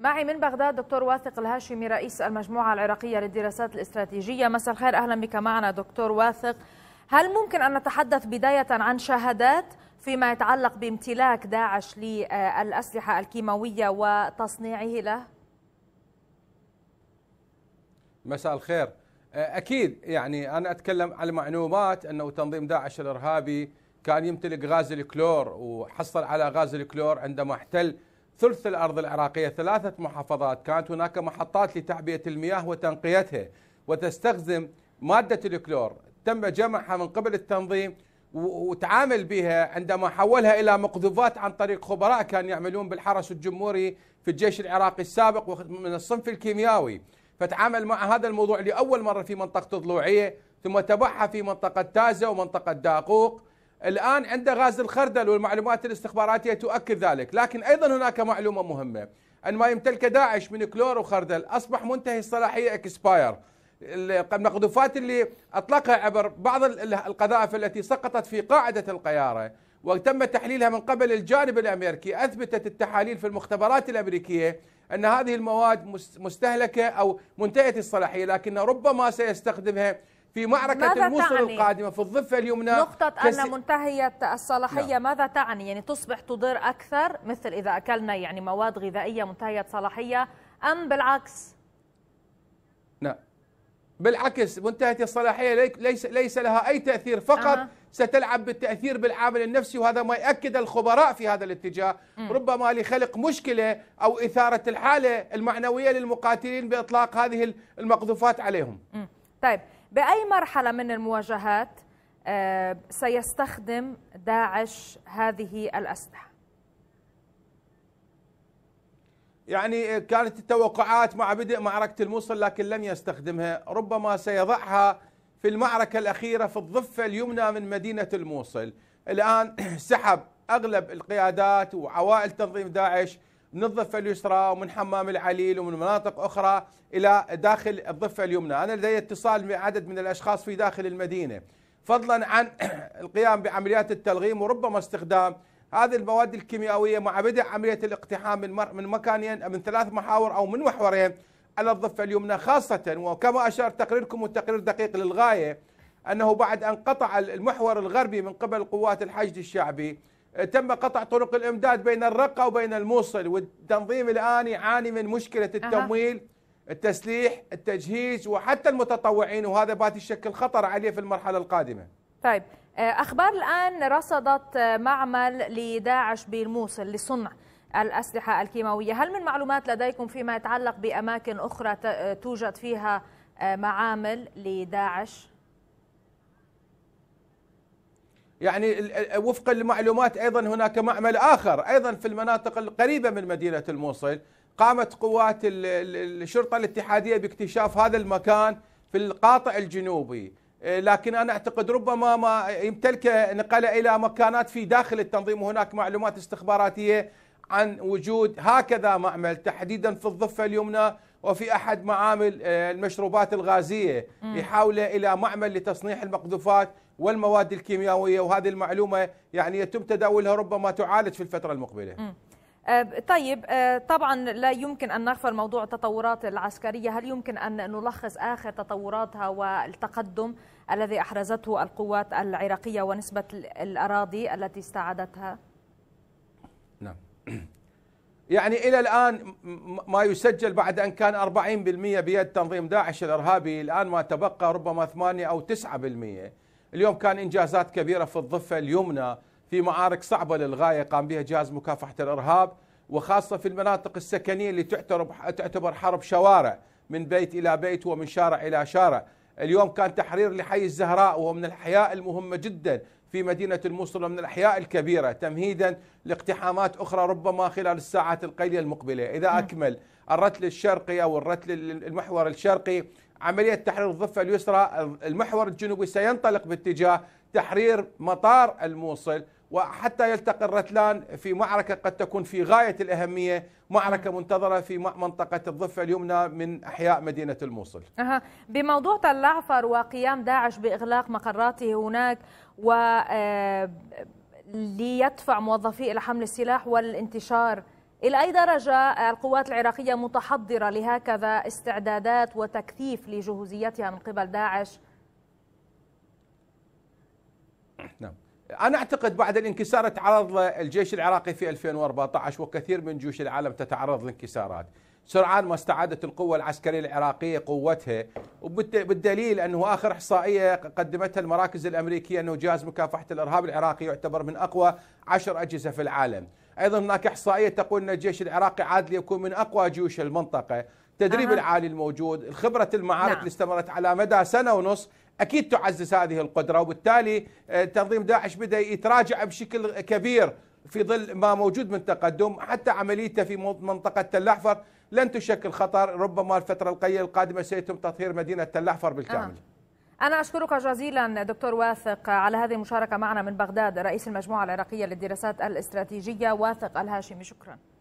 معي من بغداد دكتور واثق الهاشمي رئيس المجموعة العراقية للدراسات الاستراتيجية مساء الخير أهلا بك معنا دكتور واثق هل ممكن أن نتحدث بداية عن شهادات فيما يتعلق بامتلاك داعش للأسلحة الكيماوية وتصنيعه له؟ مساء الخير أه، أكيد يعني أنا أتكلم على معلومات أنه تنظيم داعش الإرهابي كان يمتلك غاز الكلور وحصل على غاز الكلور عندما احتل ثلث الأرض العراقية ثلاثة محافظات كانت هناك محطات لتعبئة المياه وتنقيتها وتستخدم مادة الكلور تم جمعها من قبل التنظيم وتعامل بها عندما حولها إلى مقذوفات عن طريق خبراء كانوا يعملون بالحرس الجمهوري في الجيش العراقي السابق ومن الصنف الكيميائي فتعامل مع هذا الموضوع لأول مرة في منطقة الضلوعيه ثم تبعها في منطقة تازة ومنطقة داقوق الآن عند غاز الخردل والمعلومات الاستخباراتية تؤكد ذلك لكن أيضا هناك معلومة مهمة أن ما يمتلك داعش من كلور وخردل أصبح منتهي الصلاحية اكسباير المقذوفات اللي أطلقها عبر بعض القذائف التي سقطت في قاعدة القيارة وتم تحليلها من قبل الجانب الامريكي اثبتت التحاليل في المختبرات الامريكيه ان هذه المواد مستهلكه او منتهيه الصلاحيه لكن ربما سيستخدمها في معركة الموصل تعني؟ القادمة في الضفة اليمنى نقطة كس... أن منتهية الصلاحية نعم. ماذا تعني؟ يعني تصبح تضر أكثر مثل إذا أكلنا يعني مواد غذائية منتهية صلاحية أم بالعكس؟ نعم بالعكس منتهية الصلاحية ليس ليس لها أي تأثير فقط أه. ستلعب بالتأثير بالعامل النفسي وهذا ما يأكد الخبراء في هذا الاتجاه م. ربما لخلق مشكلة أو إثارة الحالة المعنوية للمقاتلين بإطلاق هذه المقذوفات عليهم م. طيب باي مرحله من المواجهات آه، سيستخدم داعش هذه الاسلحه يعني كانت التوقعات مع بدء معركه الموصل لكن لم يستخدمها ربما سيضعها في المعركه الاخيره في الضفه اليمنى من مدينه الموصل الان سحب اغلب القيادات وعوائل تنظيم داعش من الضفة اليسرى ومن حمام العليل ومن مناطق أخرى إلى داخل الضفة اليمنى أنا لدي اتصال بعدد من الأشخاص في داخل المدينة فضلا عن القيام بعمليات التلغيم وربما استخدام هذه المواد الكيميائية مع بدء عملية الاقتحام من, من مكانين من ثلاث محاور أو من محورين على الضفة اليمنى خاصة وكما أشار تقريركم والتقرير دقيق للغاية أنه بعد أن قطع المحور الغربي من قبل قوات الحشد الشعبي تم قطع طرق الامداد بين الرقه وبين الموصل والتنظيم الان يعاني من مشكله التمويل التسليح التجهيز وحتى المتطوعين وهذا بات يشكل خطر عليه في المرحله القادمه طيب آه، اخبار الان رصدت آه، معمل لداعش بالموصل لصنع الاسلحه الكيماويه هل من معلومات لديكم فيما يتعلق باماكن اخرى آه، توجد فيها معامل لداعش يعني وفقا لمعلومات ايضا هناك معمل اخر ايضا في المناطق القريبه من مدينه الموصل قامت قوات الشرطه الاتحاديه باكتشاف هذا المكان في القاطع الجنوبي إيه، لكن انا اعتقد ربما ما يمتلكه نقله الى مكانات في داخل التنظيم وهناك معلومات استخباراتيه عن وجود هكذا معمل تحديدا في الضفه اليمنى وفي احد معامل إيه، المشروبات الغازيه يحاول الى معمل لتصنيع المقذوفات والمواد الكيميائيه وهذه المعلومه يعني يتم تداولها ربما تعالج في الفتره المقبله. م. آه، طيب آه، طبعا لا يمكن ان نغفل موضوع التطورات العسكريه، هل يمكن ان نلخص اخر تطوراتها والتقدم الذي احرزته القوات العراقيه ونسبه الاراضي التي استعادتها؟ نعم. يعني الى الان ما يسجل بعد ان كان 40% بيد تنظيم داعش الارهابي، الان ما تبقى ربما 8 او 9%. اليوم كان إنجازات كبيرة في الضفة اليمنى في معارك صعبة للغاية قام بها جهاز مكافحة الإرهاب وخاصة في المناطق السكنية اللي تعتبر حرب شوارع من بيت إلى بيت ومن شارع إلى شارع اليوم كان تحرير لحي الزهراء وهو من الأحياء المهمة جدا في مدينة الموصل ومن الأحياء الكبيرة تمهيدا لاقتحامات أخرى ربما خلال الساعات القليلة المقبلة إذا نعم. أكمل الرتل الشرقي أو الرتل المحور الشرقي عملية تحرير الضفة اليسرى المحور الجنوبي سينطلق باتجاه تحرير مطار الموصل وحتى يلتقي الرتلان في معركة قد تكون في غاية الأهمية معركة منتظرة في منطقة الضفة اليمنى من أحياء مدينة الموصل أه. بموضوع تلعفر وقيام داعش بإغلاق مقراته هناك و آه، ليدفع موظفي إلى حمل السلاح والانتشار إلى أي درجة القوات العراقية متحضرة لهكذا استعدادات وتكثيف لجهوزيتها من قبل داعش أنا أعتقد بعد الانكسار تعرض الجيش العراقي في 2014 وكثير من جيوش العالم تتعرض لانكسارات سرعان ما استعادت القوة العسكرية العراقية قوتها وبالدليل أنه آخر إحصائية قدمتها المراكز الأمريكية أنه جهاز مكافحة الإرهاب العراقي يعتبر من أقوى عشر أجهزة في العالم أيضا هناك إحصائية تقول أن الجيش العراقي عاد ليكون من أقوى جيوش المنطقة التدريب آه. العالي الموجود الخبرة المعارك نعم. اللي استمرت على مدى سنة ونص اكيد تعزز هذه القدره وبالتالي آه، تنظيم داعش بدا يتراجع بشكل كبير في ظل ما موجود من تقدم حتى عمليته في منطقه تل احفر لن تشكل خطر ربما الفتره القادمه سيتم تطهير مدينه تل احفر بالكامل. آه. أنا أشكرك جزيلا دكتور واثق على هذه المشاركة معنا من بغداد رئيس المجموعة العراقية للدراسات الاستراتيجية واثق الهاشمي شكرا